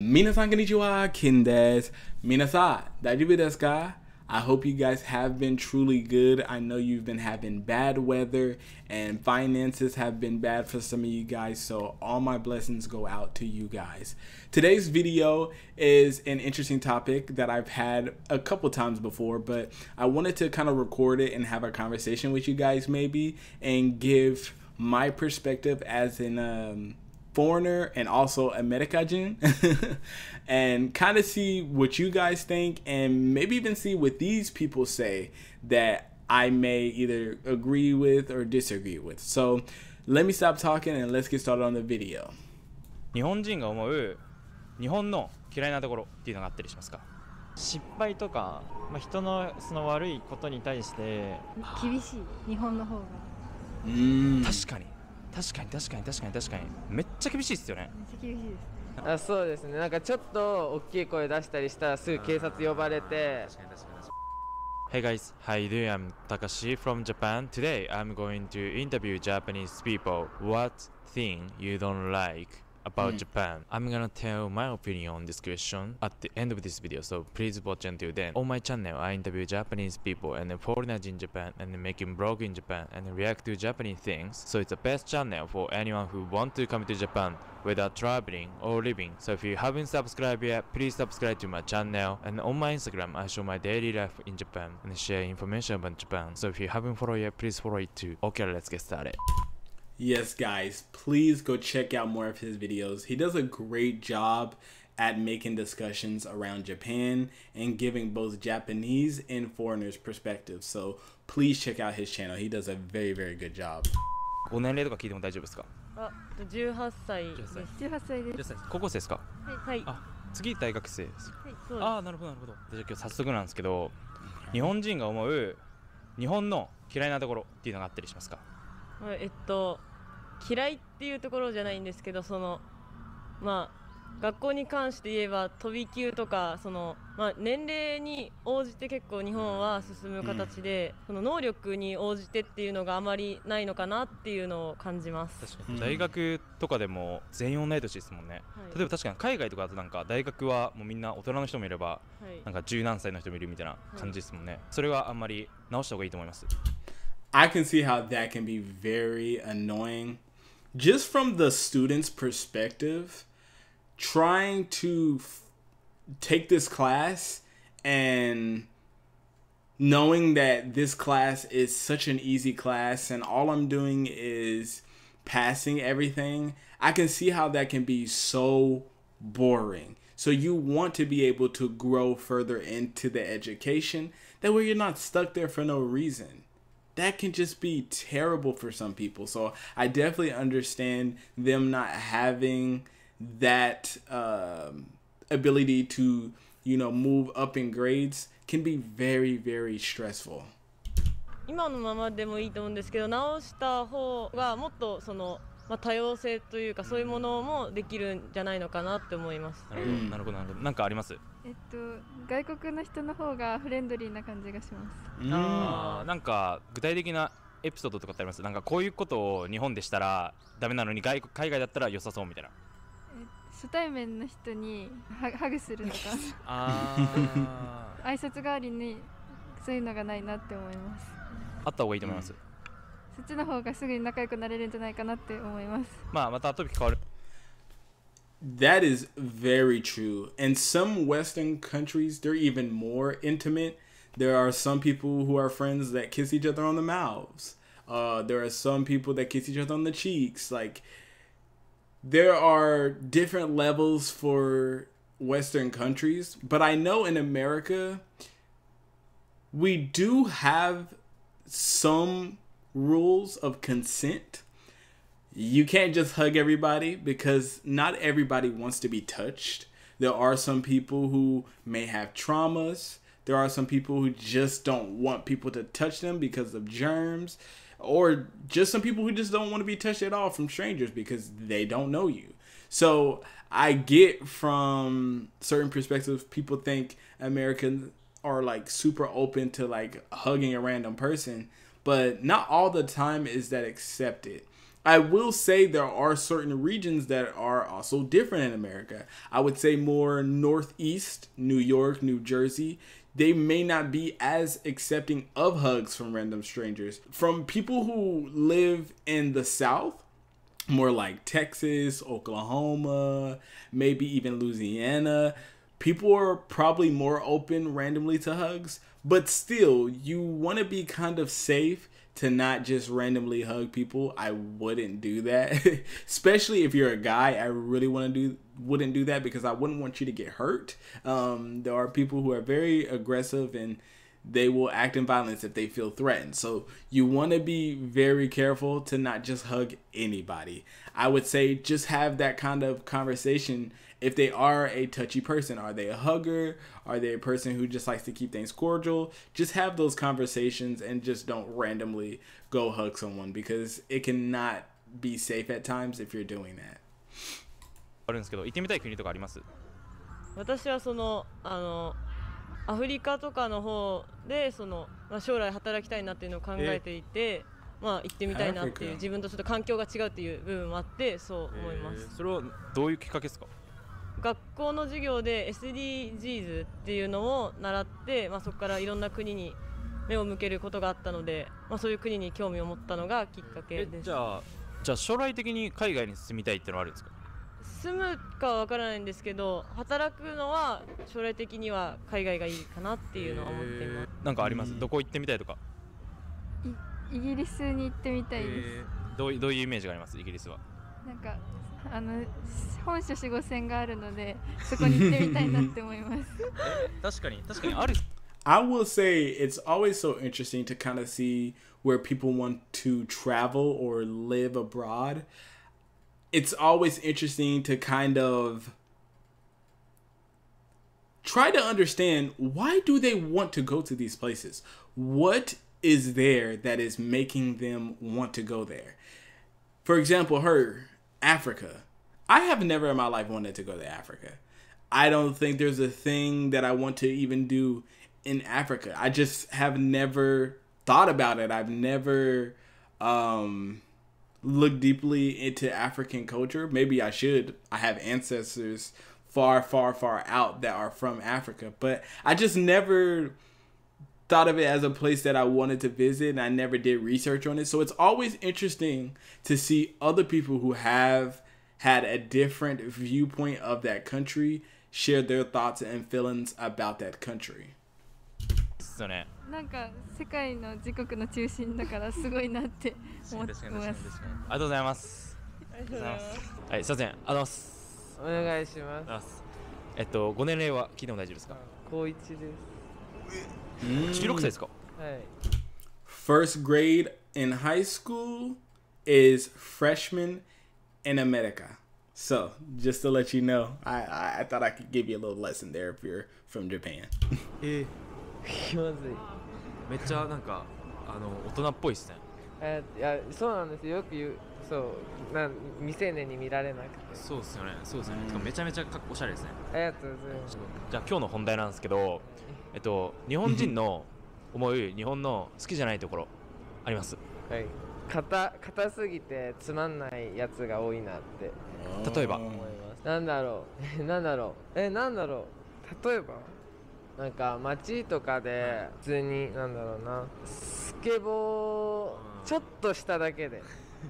Minasan konnichiwa, kindes, minasa, daijoubu desu ka? I hope you guys have been truly good. I know you've been having bad weather and finances have been bad for some of you guys, so all my blessings go out to you guys. Today's video is an interesting topic that I've had a couple times before, but I wanted to kind of record it and have a conversation with you guys maybe and give my perspective as in um Foreigner and also Amerikajin and kind of see what you guys think and maybe even see what these people say that I may either agree with or disagree with. So let me stop talking and let's get started on the video. 日本人が思う日本の嫌いなところっていうのがあったりしますか失敗とか、まあ、人のその悪いことに対して厳しい日本の方がうん確かに確かに確かに確かに確かにめっちゃ厳しいですよねめっちゃ厳しいですあそうですねなんかちょっと大きい声出したりしたらすぐ警察呼ばれて Hey guys, how you doing? I'm Takashi from Japan. Today I'm going to interview Japanese people. What thing you don't like? about mm. Japan. I'm gonna tell my opinion on this question at the end of this video, so please watch until then. On my channel, I interview Japanese people and foreigners in Japan and making blog in Japan and react to Japanese things, so it's the best channel for anyone who want to come to Japan, whether traveling or living. So if you haven't subscribed yet, please subscribe to my channel. And on my Instagram, I show my daily life in Japan and share information about Japan. So if you haven't followed yet, please follow it too. Okay, let's get started. Yes, guys, please go check out more of his videos. He does a great job at making discussions around Japan and giving both Japanese and foreigners perspectives. So please check out his channel. He does a very, very good job. ご年齢とか聞いても大丈夫ですかあ、18歳です18歳です高校生ですかはい、あ、次大学生ですはい、そうあなるほどなるほどじゃ今日早速なんですけど日本人が思う日本の嫌いなところっていうのがあったりしますかはい、えっと嫌いっていうところじゃないんですけどそのまあ学校に関して言えば飛び級とかその、まあ、年齢に応じて結構日本は進む形で、うん、その能力に応じてっていうのがあまりないのかなっていうのを感じます確かに大学とかでも全員同い年ですもんね、うん、例えば確かに海外とかだとなんか大学はもうみんな大人の人もいれば、なんか十何歳の人もいるみたいな感じですもんね、はい、それはあんまり直した方がいいと思います I can see how that can be very annoying just from the student's perspective, trying to f- take this class and knowing that this class is such an easy class and all I'm doing is passing everything, I can see how that can be so boring. So you want to be able to grow further into the education. That way you're not stuck there for no reason that can just be terrible for some people. So I definitely understand them not having that um, ability to, you know, move up in grades can be very, very stressful. 今のままでもいいと思うんですけど直した方がもっとその、まあ、多様性というかそういうものもできるんじゃないのかなって思います。なるほどなるほどなんかありますえっと外国の人の方がフレンドリーな感じがしますあーなんか具体的なエピソードとかってありますなんかこういうことを日本でしたらダメなのに外国海外だったら良さそうみたいな初対面の人にハハグするとか 挨拶代わりにそういうのがないなって思いますあった方がいいと思います、そっちの方がすぐに仲良くなれるんじゃないかなって思いますまあまたトピック変わる That is very true. In some Western countries, they're even more intimate. There are some people who are friends that kiss each other on the mouths. Uh, there are some people that kiss each other on the cheeks. Like, there are different levels for Western countries. But I know in America, we do have some rules of consent you can't just hug everybody because not everybody wants to be touched. There are some people who may have traumas. There are some people who just don't want people to touch them because of germs, or just some people who just don't want to be touched at all from strangers because they don't know you. So I get from certain perspectives, people think Americans are like super open to like hugging a random person, but not all the time is that accepted. I will say there are certain regions that are also different in America. I would say more Northeast, New York, New Jersey. They may not be as accepting of hugs from random strangers. From people who live in the South, more like Texas, Oklahoma, maybe even Louisiana, people are probably more open randomly to hugs. But still, you want to be kind of safe to not just randomly hug people. I wouldn't do that. Especially if you're a guy, I really want to do wouldn't do that because I wouldn't want you to get hurt. Um, there are people who are very aggressive and they will act in violence if they feel threatened. So you want to be very careful to not just hug anybody. I would say just have that kind of conversation if they are a touchy person. Are they a hugger? Are they a person who just likes to keep things cordial? Just have those conversations and just don't randomly go hug someone because it cannot be safe at times if you're doing that. あるんですけど、行ってみたい国とかあります？私はそのあのアフリカとかの方でそのまあ将来働きたいなっていうのを考えていて。まあ行ってみたいなっていう自分とちょっと環境が違うっていう部分もあってそう思います、えー、それはどういうきっかけですか学校の授業で SDGs っていうのを習って、まあ、そこからいろんな国に目を向けることがあったので、まあ、そういう国に興味を持ったのがきっかけですじゃあじゃあ将来的に海外に住みたいっていうのはあるんですか住むかは分からないんですけど働くのは将来的には海外がいいかなっていうのは思っていますなんかありますどこ行ってみたいとかイギリスに行ってみたいですどうどういうイメージがありますイギリスはなんかあの本社四五線があるのでそこに行ってみたいなって思います。確かに確かにある。I will say it's always so interesting to kind of see where people want to travel or live abroad. It's always interesting to kind of try to understand why do they want to go to these places? What is there that is making them want to go there? For example, her Africa. I have never in my life wanted to go to Africa. I don't think there's a thing that I want to even do in Africa. I just have never thought about it. I've never um, looked deeply into African culture. Maybe I should. I have ancestors far, far, far out that are from Africa, but I just never thought of it as a place that I wanted to visit and I never did research on it. So it's always interesting to see other people who have had a different viewpoint of that country share their thoughts and feelings about that country. なんか世界の自国の中心だからすごいなって思ってます。ありがとうございます。ありがとうございます。はい、すいません。ありがとうございます。お願いします。えっと、ご年齢は聞いても大丈夫ですか。高一です。First grade in high school is freshman in America. So, just to let you know, I, I, I thought I could give you a little lesson there if you're from Japan. えー、気まずい。めっちゃなんかあの大人っぽいですね。えー、いやそうなんですよ。よく言うそうな未成年に見られなくて。そうですよね。そうですね。うん、めちゃめちゃかおしゃれですね。ありがとうございます。じゃあ今日の本題なんですけど。Eh. えっと、日本人の思う 日本の好きじゃないところありますはい硬硬すぎてつまんないやつが多いなって例えばなんだろうなんだろうえなんだろう例えばなんか街とかで普通になんだろうなスケボーちょっとしただけで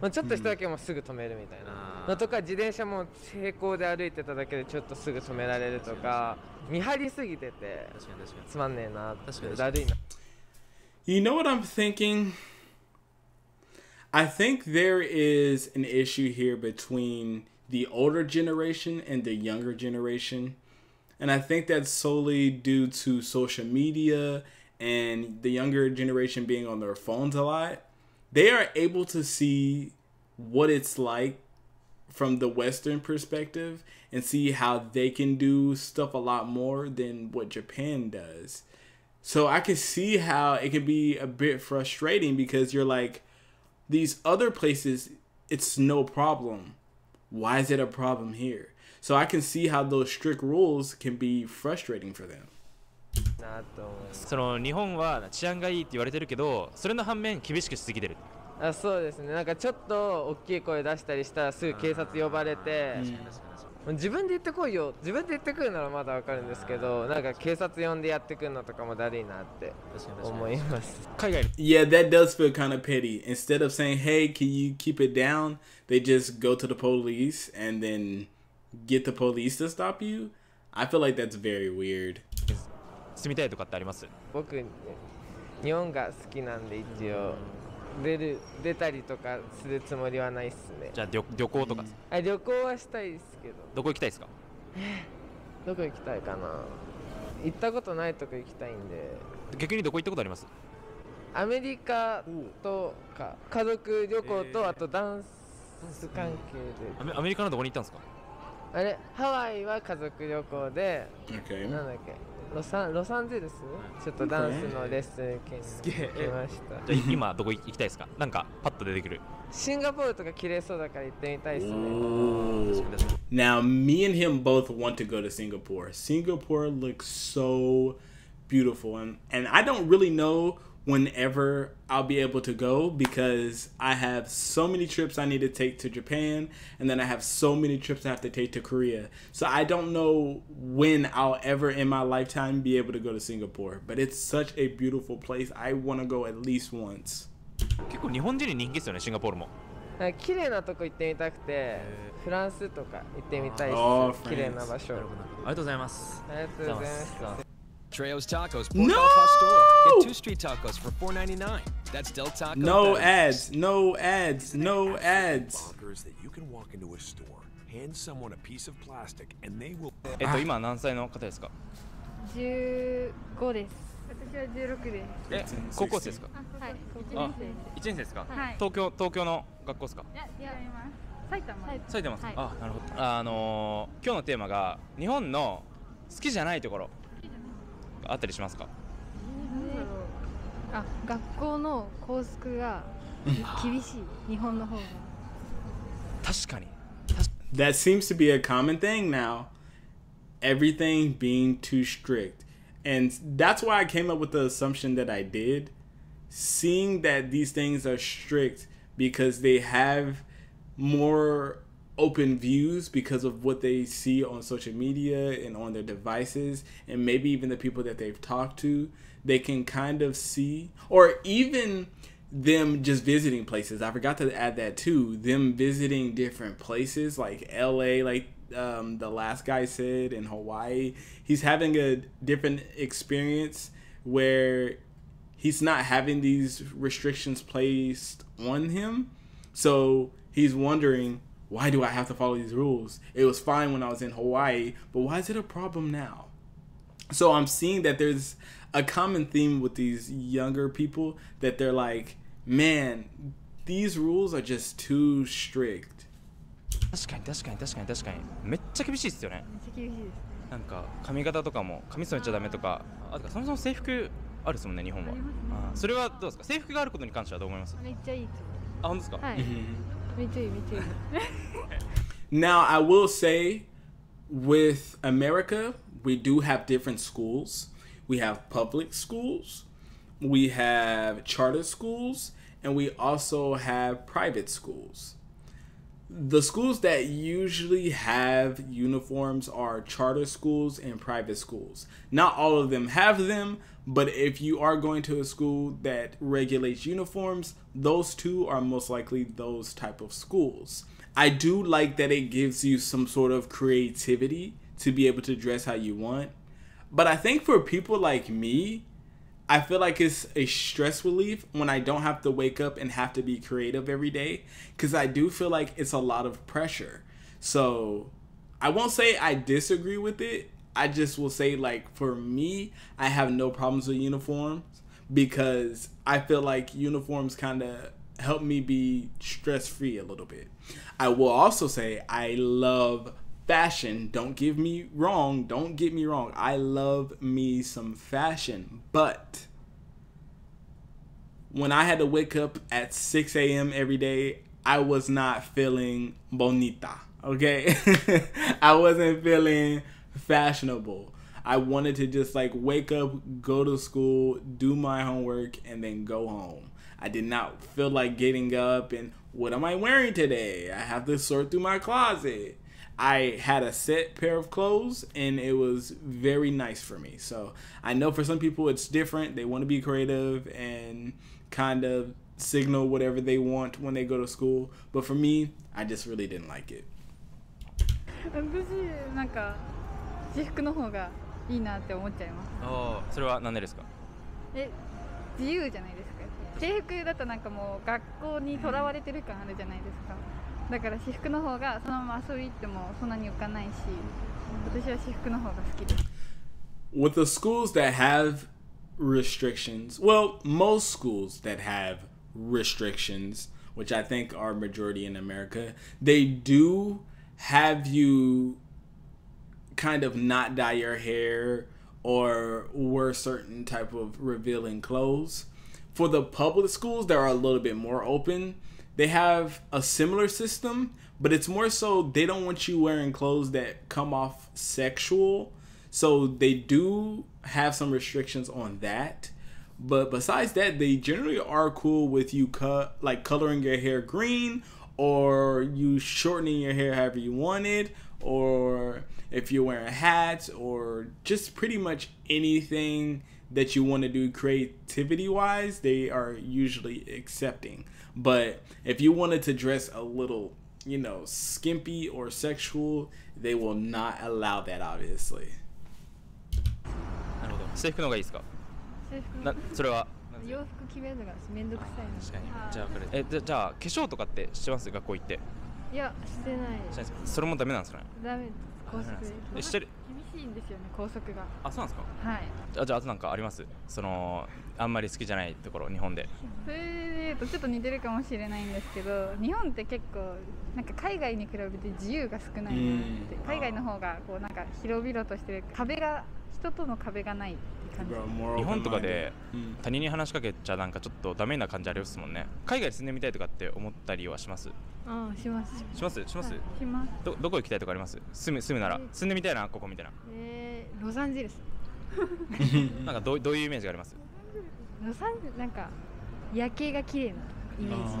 まあ、ちょっとしただけもすぐ止めるみたいなのとか自転車も平行で歩いてただけでちょっとすぐ止められるとか見張りすぎててつまんねえなだるいな You know what I'm thinking? I think there is an issue here between the older generation and the younger generation. And I think that's solely due to social media and the younger generation being on their phones a lot they are able to see what it's like from the Western perspective and see how they can do stuff a lot more than what Japan does. So I can see how it can be a bit frustrating because you're like, these other places, it's no problem. Why is it a problem here? So I can see how those strict rules can be frustrating for them. なと思いますその日本は治安がいいって言われてるけどそれの反面厳しくしすぎてるあそうですねなんかちょっと大きい声出したりしたらすぐ警察呼ばれて、自分で言ってこいよ自分で言ってくるならまだわかるんですけどなんか警察呼んでやってくるのとかもだるいなって思います海外 Yeah that does feel kind of petty instead of saying hey can you keep it down they just go to the police and then get the police to stop you I feel like that's very weird 住みたいとかってあります僕日本が好きなんで一応出る出たりとかするつもりはないっすねじゃあ旅旅行とかあ旅行はしたいですけどどこ行きたいですかどこ行きたいかな行ったことないとこ行きたいんで逆にどこ行ったことありますアメリカとか家族旅行とあとダンス関係で、アメリカのどこに行ったんですかあれハワイは家族旅行でなんだっけロサロサンゼルスちょっとダンスのレッスン券すげえましたじゃあ今どこ行きたいですかなんかパッと出てくるシンガポールとか綺麗そうだから行ってみたいですね Now me and him both want to go to Singapore Singapore looks so beautiful and and I don't really know whenever I'll be able to go because I have so many trips I need to take to Japan and then I have so many trips I have to take to Korea. So I don't know when I'll ever in my lifetime be able to go to Singapore, but it's such a beautiful place. I want to go at least once. 結構日本人に人気ですよね、シンガポールも。綺麗なとこ行ってみたくて、フランスとか行ってみたいです。綺麗な場所。ありがとうございます。ありがとうございます。Treos Tacos, Portal no! Pastor. Get two street tacos for $4.99. That's Del Taco. No Bell. ads, no ads, no ads. Bonkers that you can walk into a store, hand someone a piece of plastic, and they will. えっと今何歳の方ですか？十五です。私は十六です。え、高校生ですか？はい、高校生です。一年生ですか？はい。東京東京の学校ですか？いや、いやります。埼玉。埼玉。はい、あ、なるほど。あのー、今日のテーマが日本の好きじゃないところ。かあったりしますかあ学校の校則が厳しい、うん、日本の方が確かに That seems to be a common thing now everything being too strict and that's why I came up with the assumption that I did seeing that these things are strict because they have more open views because of what they see on social media and on their devices and maybe even the people that they've talked to they can kind of see or even them just visiting places i forgot to add that too them visiting different places like la like um, the last guy said in hawaii he's having a different experience where he's not having these restrictions placed on him so he's wondering why do I have to follow these rules? It was fine when I was in Hawaii, but why is it a problem now? So I'm seeing that there's a common theme with these younger people that they're like, man, these rules are just too strict. 確かに確かに確かに確かにめっちゃ厳しいですよねめっちゃ厳しいですねなんか髪型とかも髪染めちゃダメとかあとかそもそも制服あるですもんね日本はあ、ね、あそれはどうですか制服があることに関してはどう思いますめっちゃいいと思いますあ本当ですか、はい me too, me too. now, I will say with America, we do have different schools. We have public schools, we have charter schools, and we also have private schools the schools that usually have uniforms are charter schools and private schools. Not all of them have them, but if you are going to a school that regulates uniforms, those two are most likely those type of schools. I do like that it gives you some sort of creativity to be able to dress how you want. But I think for people like me, I feel like it's a stress relief when I don't have to wake up and have to be creative every day because I do feel like it's a lot of pressure. So I won't say I disagree with it. I just will say, like, for me, I have no problems with uniforms because I feel like uniforms kind of help me be stress free a little bit. I will also say I love fashion. Don't give me wrong. Don't get me wrong. I love me some fashion. But when I had to wake up at 6 a.m. every day, I was not feeling bonita. Okay. I wasn't feeling fashionable. I wanted to just like wake up, go to school, do my homework, and then go home. I did not feel like getting up and what am I wearing today? I have to sort through my closet. I had a set pair of clothes and it was very nice for me. So I know for some people it's different. They want to be creative and kind of signal whatever they want when they go to school. But for me, I just really didn't like it. いいなって思っちゃいます。ああ、それは何でですか？え、自由じゃないですか。制服だとなんかもう学校にとらわれてる感あるじゃないですか。だから私服の方がそのまま遊び行ってもそんなに浮かないし私は私服の方が好きです With the schools that have restrictions, well, most schools that have restrictions, which I think are majority in America, they do have you kind of not dye your hair or wear certain type of revealing clothes. For the public schools, they're a little bit more open they have a similar system, but it's more so they don't want you wearing clothes that come off sexual. So they do have some restrictions on that. But besides that, they generally are cool with you cut like coloring your hair green or you shortening your hair however you wanted or if you're wearing hats or just pretty much anything that you want to do creativity wise, they are usually accepting. But if you wanted to dress a little, you know, skimpy or sexual, they will not allow that, obviously. なるほど。制服のがいいですか。制服。それは。洋服決めるのがくさいじゃあこれ。え、じゃじゃあ化粧とかってしてます？学校行って。いや、してない。それもダメなんですかね。ダメ。コスプレ。してる。しいんですよね高速があそうなんですかはいあじゃああとなんかありますそのあんまり好きじゃないところ日本でそれでうとちょっと似てるかもしれないんですけど日本って結構なんか海外に比べて自由が少ない海外の方がこうなんか広々としてる壁が人との壁がない日本とかで他人に話しかけちゃなんかちょっとダメな感じありますもんね海外住んでみたいとかって思ったりはしますああしますしますします、しますどどこ行きたいとかあります住む住むなら、住んでみたいなここみたいなえー、ロサンゼルス なんかどどういうイメージがありますロサンゼルスなんか夜景が綺麗なイメージ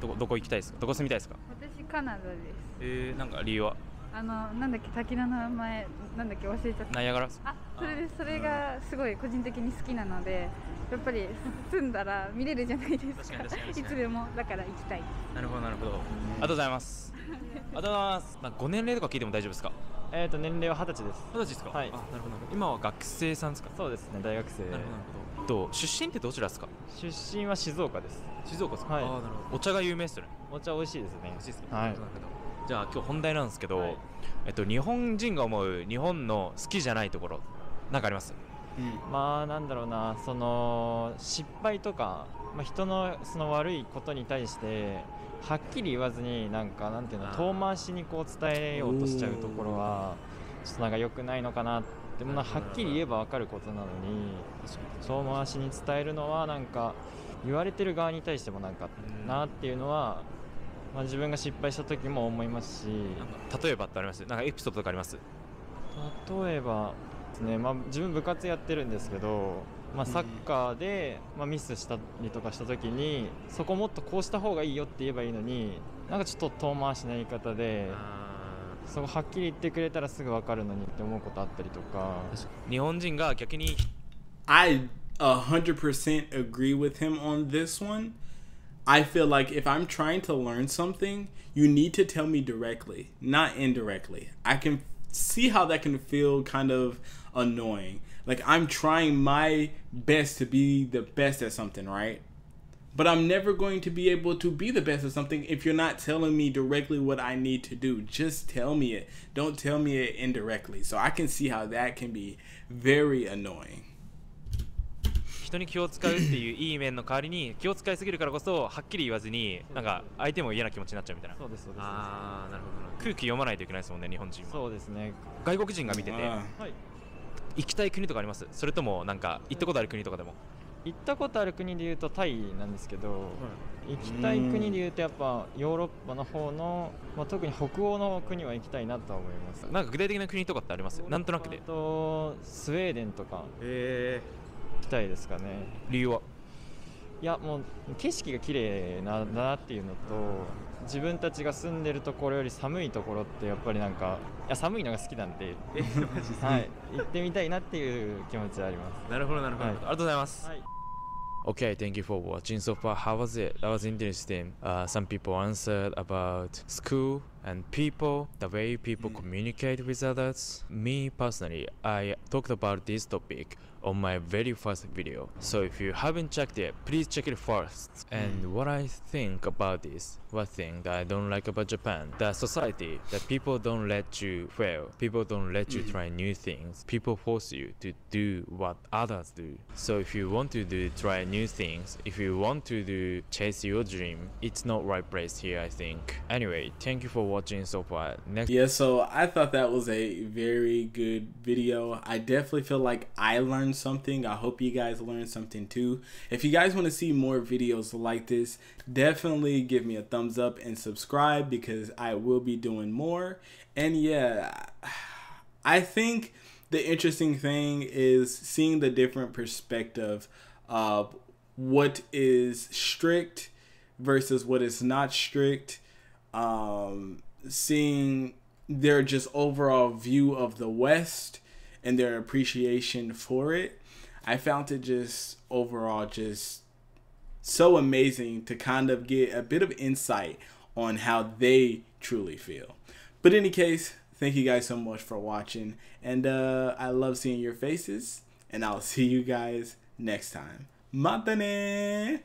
どこどこ行きたいですかどこ住みたいですか私カナダですえー、なんか理由はあのなんだっけ滝の名前なんだっけ忘れちゃったナイアガラあそれでそれがすごい個人的に好きなのでやっぱり住んだら見れるじゃないですかいつでもだから行きたいなるほどなるほどありがとうございますありがとうございますまあ、ご年齢とか聞いても大丈夫ですかえっ、ー、と年齢は二十歳です二十歳ですかはいあなるほど今は学生さんですかそうですね大学生なるほどと出身ってどちらですか出身は静岡です静岡ですか、はい、あなるほどお茶が有名ですよねお茶美味しいですね美味しいですね、はい、なるほどじゃあ今日本題なんですけど、はい、えっと、日本人が思う日本の好きじゃないところ何かあります、うん、まあなんだろうなその失敗とか、まあ、人のその悪いことに対してはっきり言わずになんかなんていうの遠回しにこう伝えようとしちゃうところはちょっとなんか良くないのかなってもはっきり言えば分かることなのに遠回しに伝えるのはなんか言われてる側に対してもなんかなっていうのはまあ、自分が失敗した時も思いますし例えばってありますなんかエピソードとかあります例えばですね、まあ、自分部活やってるんですけど、まあ、サッカーで、まあ、ミスしたりとかした時にそこもっとこうした方がいいよって言えばいいのになんかちょっと遠回しな言い方で。そこはっきり言ってくれたらすぐ分かるのにって思うことあったりとか日本人が逆に I 100% agree with him on this one I feel like if I'm trying to learn something you need to tell me directly not indirectly I can see how that can feel kind of annoying. Like I'm trying my best to be the best at something, right? But I'm never going to be able to be the best at something if you're not telling me directly what I need to do. Just tell me it. Don't tell me it indirectly. So I can see how that can be very annoying. 人に気を使うっていういい面の代わりに気を使いすぎるからこそはっきり言わずになんか相手も嫌な気持ちになっちゃうみたいなそうですそうですああなるほど空気読まないといけないですもんね日本人はそうですね外国人が見てて行きたい国とかありますそれともなんか行ったことある国とかでも行ったことある国でいうとタイなんですけど、行きたい国でいうとやっぱヨーロッパの方の、まあ、特に北欧の国は行きたいなとは思いますなんか具体的な国とかってありますなんとなくでとスウェーデンとか、えーきたいですかね理由はいやもう景色が綺麗なだなっていうのと自分たちが住んでるところより寒いところってやっぱりなんかいや寒いのが好きなんでえはい行ってみたいなっていう気持ちはありますなるほどなるほど、はい、ありがとうございます、はい Okay, thank you for watching so far. How was it? That was interesting. Uh, some people answered about school and people, the way people mm. communicate with others. Me personally, I talked about this topic on my very first video. So if you haven't checked it, please check it first. Mm. And what I think about this, one thing that I don't like about Japan, the society, that people don't let you fail. People don't let you mm. try new things. People force you to do what others do. So if you want to do try new things, if you want to do chase your dream, it's not right place here, I think. Anyway, thank you for watching watching so far. Next. Yeah, so I thought that was a very good video. I definitely feel like I learned something. I hope you guys learned something too. If you guys want to see more videos like this, definitely give me a thumbs up and subscribe because I will be doing more. And yeah, I think the interesting thing is seeing the different perspective of what is strict versus what is not strict um, seeing their just overall view of the West and their appreciation for it, I found it just overall just so amazing to kind of get a bit of insight on how they truly feel. But in any case, thank you guys so much for watching. And uh, I love seeing your faces. And I'll see you guys next time. Matane!